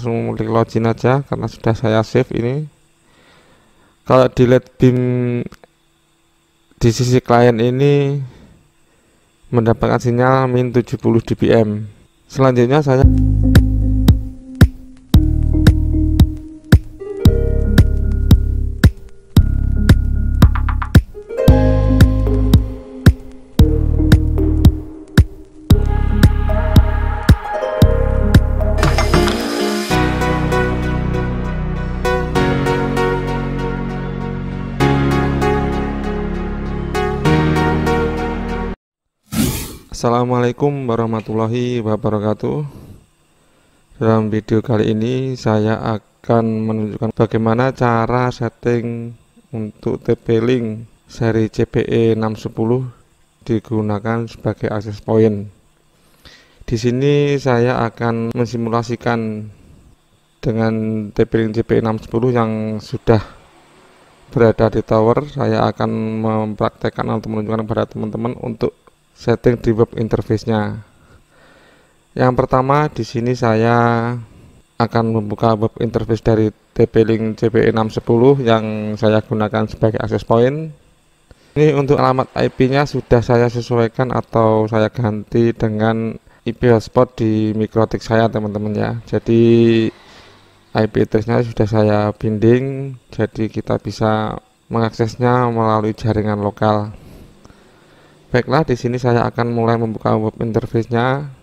langsung klik login aja karena sudah saya save ini kalau delete BIM di sisi klien ini mendapatkan sinyal min 70 dBm selanjutnya saya Assalamualaikum warahmatullahi wabarakatuh Dalam video kali ini saya akan menunjukkan bagaimana cara setting untuk TP-Link seri CPE 610 digunakan sebagai akses point Di sini saya akan mensimulasikan dengan TP-Link CPE 610 yang sudah berada di tower saya akan mempraktekkan atau menunjukkan kepada teman-teman untuk setting di web interface-nya. Yang pertama di sini saya akan membuka web interface dari TP-Link CPE610 yang saya gunakan sebagai access point. Ini untuk alamat IP-nya sudah saya sesuaikan atau saya ganti dengan IP hotspot di mikrotik saya teman-teman ya. Jadi IP address-nya sudah saya binding jadi kita bisa mengaksesnya melalui jaringan lokal. Baiklah, di sini saya akan mulai membuka web interface-nya.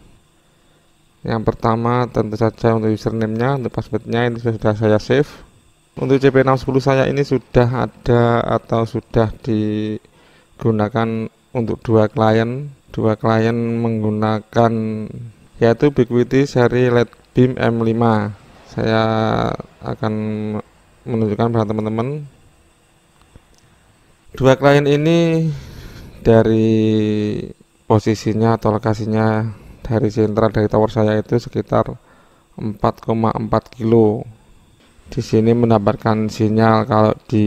Yang pertama tentu saja untuk username-nya, untuk password-nya ini sudah saya save. Untuk CP610 saya ini sudah ada atau sudah digunakan untuk dua klien. Dua klien menggunakan yaitu Biquity seri LED Beam M5. Saya akan menunjukkan pada teman-teman. Dua klien ini dari posisinya atau lokasinya dari sentral dari tower saya itu sekitar 4,4 kilo di sini mendapatkan sinyal kalau di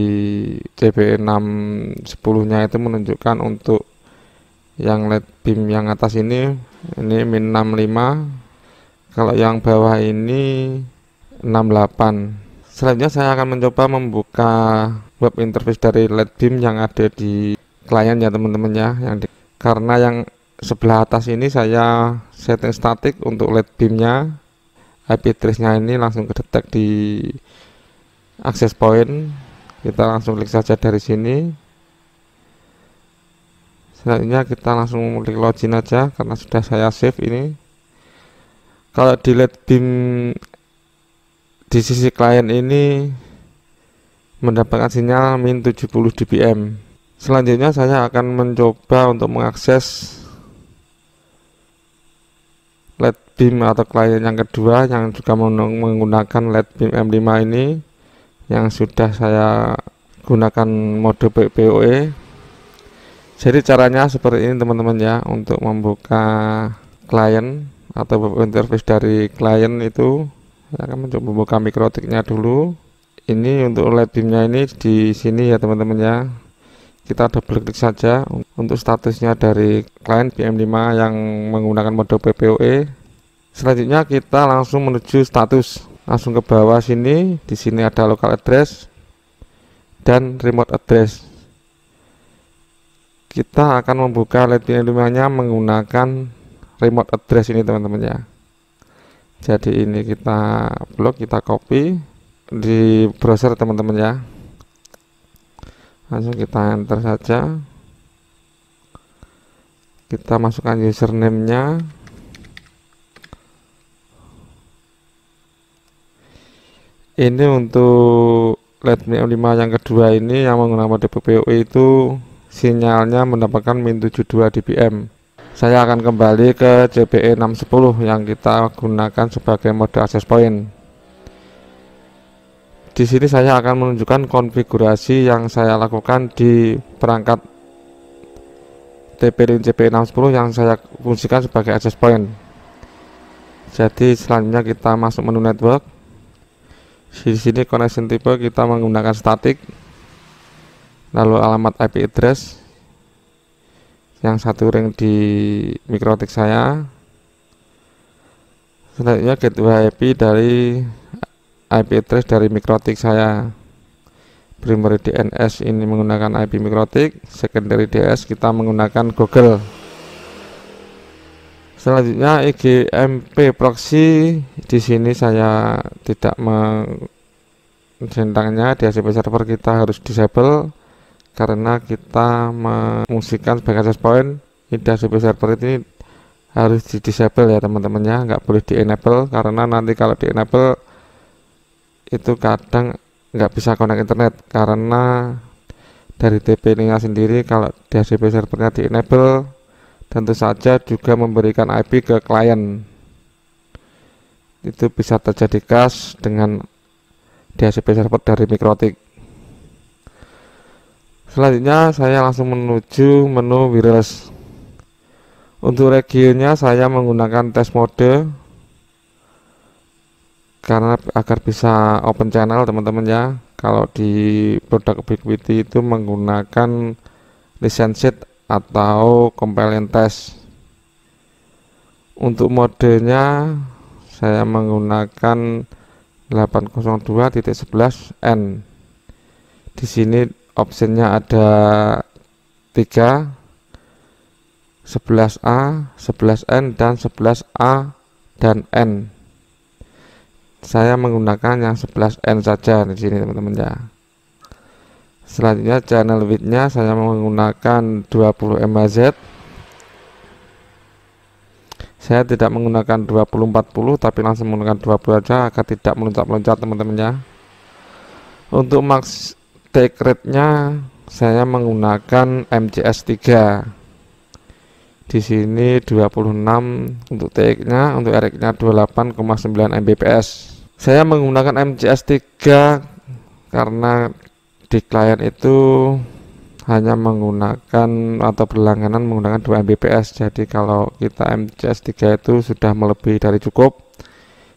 CB 610 nya itu menunjukkan untuk yang LED beam yang atas ini ini min 65 kalau yang bawah ini 68 selanjutnya saya akan mencoba membuka web interface dari LED beam yang ada di klien ya teman-teman ya yang di, karena yang sebelah atas ini saya setting statik untuk LED beamnya IP trace-nya ini langsung kedetek di access point kita langsung klik saja dari sini selanjutnya kita langsung klik login aja karena sudah saya save ini kalau di LED beam di sisi klien ini mendapatkan sinyal min 70 dBm selanjutnya saya akan mencoba untuk mengakses LED beam atau klien yang kedua yang juga menggunakan LED beam M5 ini yang sudah saya gunakan mode PPOE jadi caranya seperti ini teman-teman ya untuk membuka klien atau interface dari klien itu saya akan mencoba membuka mikrotiknya dulu ini untuk LED beamnya ini di sini ya teman-teman ya kita double klik saja untuk statusnya dari klien pm 5 yang menggunakan mode PPOE selanjutnya kita langsung menuju status langsung ke bawah sini di sini ada local address dan remote address kita akan membuka LED pm 5 nya menggunakan remote address ini teman-teman ya jadi ini kita blok kita copy di browser teman-teman ya langsung kita enter saja kita masukkan username nya ini untuk Redmi M5 yang kedua ini yang menggunakan mode PPOE itu sinyalnya mendapatkan min 72 dBm saya akan kembali ke cpe 610 yang kita gunakan sebagai mode access point di sini saya akan menunjukkan konfigurasi yang saya lakukan di perangkat TP-Link CP610 yang saya fungsikan sebagai access point jadi selanjutnya kita masuk menu network di sini connection tipe kita menggunakan static lalu alamat IP address yang satu ring di mikrotik saya selanjutnya gateway IP dari IP address dari mikrotik saya primary DNS ini menggunakan IP mikrotik secondary DS kita menggunakan Google selanjutnya IGMP proxy di sini saya tidak mencentangnya di HCP server kita harus disable karena kita memusikan sebagai access point ini HCP server ini harus di disable ya teman-temannya nggak boleh di enable karena nanti kalau di enable itu kadang nggak bisa connect internet karena dari TP nya sendiri kalau DHCP servernya di enable tentu saja juga memberikan IP ke klien itu bisa terjadi crash dengan DHCP server dari Mikrotik selanjutnya saya langsung menuju menu wireless untuk regionnya saya menggunakan test mode karena agar bisa open channel teman-teman ya kalau di produk ubiquity itu menggunakan license atau compliant test untuk modenya saya menggunakan 802.11n di sini optionnya ada 3 11A, 11N, dan 11A dan N saya menggunakan yang 11N saja di sini teman-teman ya selanjutnya channel widthnya saya menggunakan 20 mhz saya tidak menggunakan 2040 tapi langsung menggunakan 20 aja agar tidak meloncat-meloncat teman-teman ya untuk max take rate nya saya menggunakan MCS3 di sini 26 untuk TX-nya, untuk RX-nya 28,9 Mbps. Saya menggunakan MCS 3 karena di klien itu hanya menggunakan atau berlangganan menggunakan 2 Mbps. Jadi kalau kita MCS 3 itu sudah melebihi dari cukup.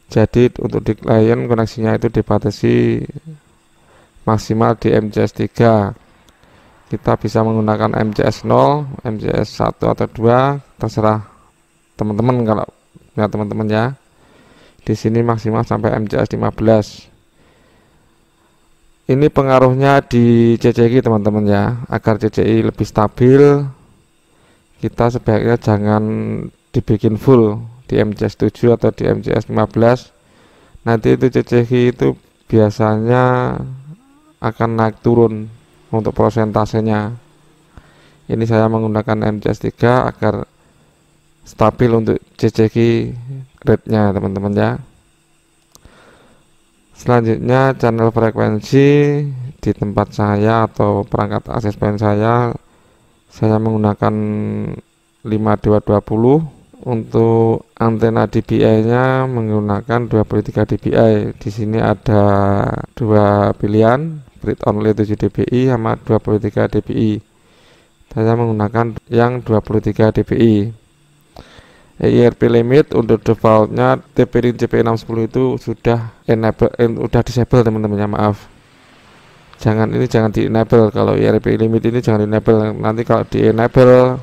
Jadi untuk di klien koneksinya itu dibatasi maksimal di MCS 3 kita bisa menggunakan MCS 0 MCS 1 atau 2 terserah teman-teman kalau punya teman-teman ya di sini maksimal sampai MCS 15 ini pengaruhnya di CCI teman-teman ya agar CCI lebih stabil kita sebaiknya jangan dibikin full di MCS 7 atau di MCS 15 nanti itu CCI itu biasanya akan naik turun untuk prosentasenya ini saya menggunakan MCS 3 agar stabil untuk CCG rate nya teman-teman ya selanjutnya channel frekuensi di tempat saya atau perangkat akses band saya saya menggunakan 5220 untuk antena dBi nya menggunakan 23 dBi di sini ada dua pilihan read only 7 dpi sama 23 dpi saya menggunakan yang 23 dpi e IRP limit untuk defaultnya TP CP610 itu sudah enable eh, sudah disable teman-teman ya maaf jangan ini jangan di enable kalau e IRP limit ini jangan di enable nanti kalau di enable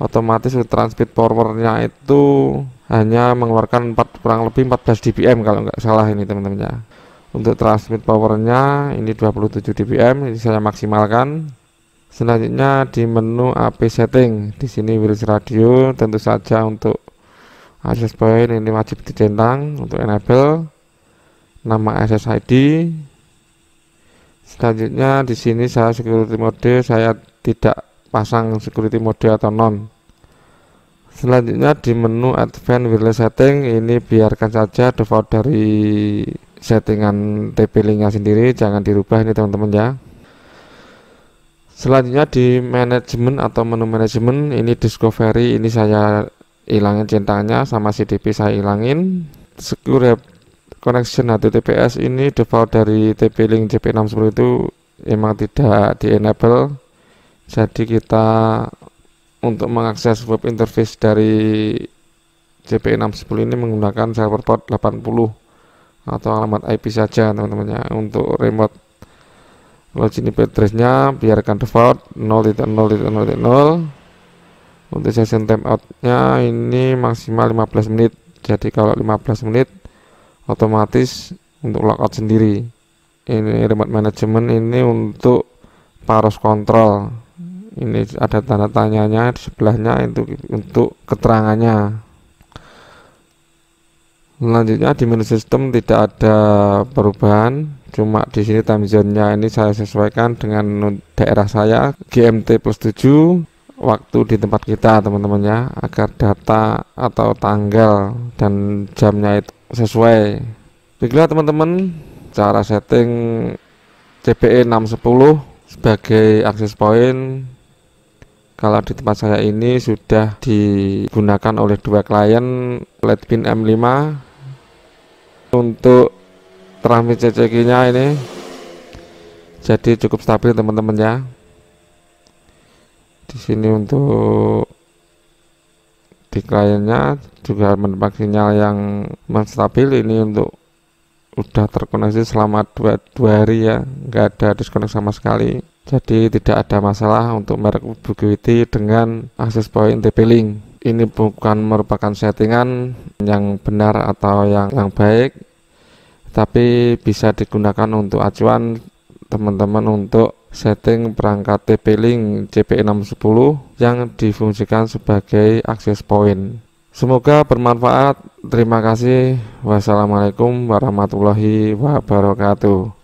otomatis transmit powernya itu hanya mengeluarkan 4, kurang lebih 14 dBm kalau nggak salah ini teman-teman ya untuk transmit powernya ini 27 dpm, ini saya maksimalkan selanjutnya di menu AP setting di sini wireless radio tentu saja untuk access point ini wajib dicentang untuk enable nama SSID selanjutnya di sini saya security mode saya tidak pasang security mode atau non selanjutnya di menu advanced wireless setting ini biarkan saja default dari settingan TP linknya sendiri jangan dirubah ini teman-teman ya selanjutnya di manajemen atau menu manajemen ini discovery ini saya hilangin centangnya sama CDP saya hilangin secure connection atau TPS ini default dari TP link jp 610 itu emang tidak di enable jadi kita untuk mengakses web interface dari JP610 ini menggunakan server port 80 atau alamat IP saja teman-teman ya untuk remote login IP addressnya biarkan default 0.0.0.0 untuk session timeoutnya ini maksimal 15 menit jadi kalau 15 menit otomatis untuk logout sendiri ini remote management ini untuk paros kontrol ini ada tanda tanyanya di sebelahnya itu untuk keterangannya selanjutnya di menu sistem tidak ada perubahan cuma di sini time zone-nya ini saya sesuaikan dengan daerah saya GMT plus 7 waktu di tempat kita teman-teman ya agar data atau tanggal dan jamnya itu sesuai baiklah teman-teman cara setting CPE 610 sebagai akses point kalau di tempat saya ini sudah digunakan oleh dua klien Lightbin M5 untuk transmit CCG nya ini jadi cukup stabil teman-teman ya di sini untuk di kliennya juga menempat sinyal yang stabil ini untuk udah terkoneksi selama dua, dua hari ya nggak ada disconnect sama sekali jadi tidak ada masalah untuk merek Ubiquiti dengan akses point TP-Link ini bukan merupakan settingan yang benar atau yang, yang baik tapi bisa digunakan untuk acuan teman-teman untuk setting perangkat TP-Link CP610 yang difungsikan sebagai akses point. Semoga bermanfaat. Terima kasih. Wassalamualaikum warahmatullahi wabarakatuh.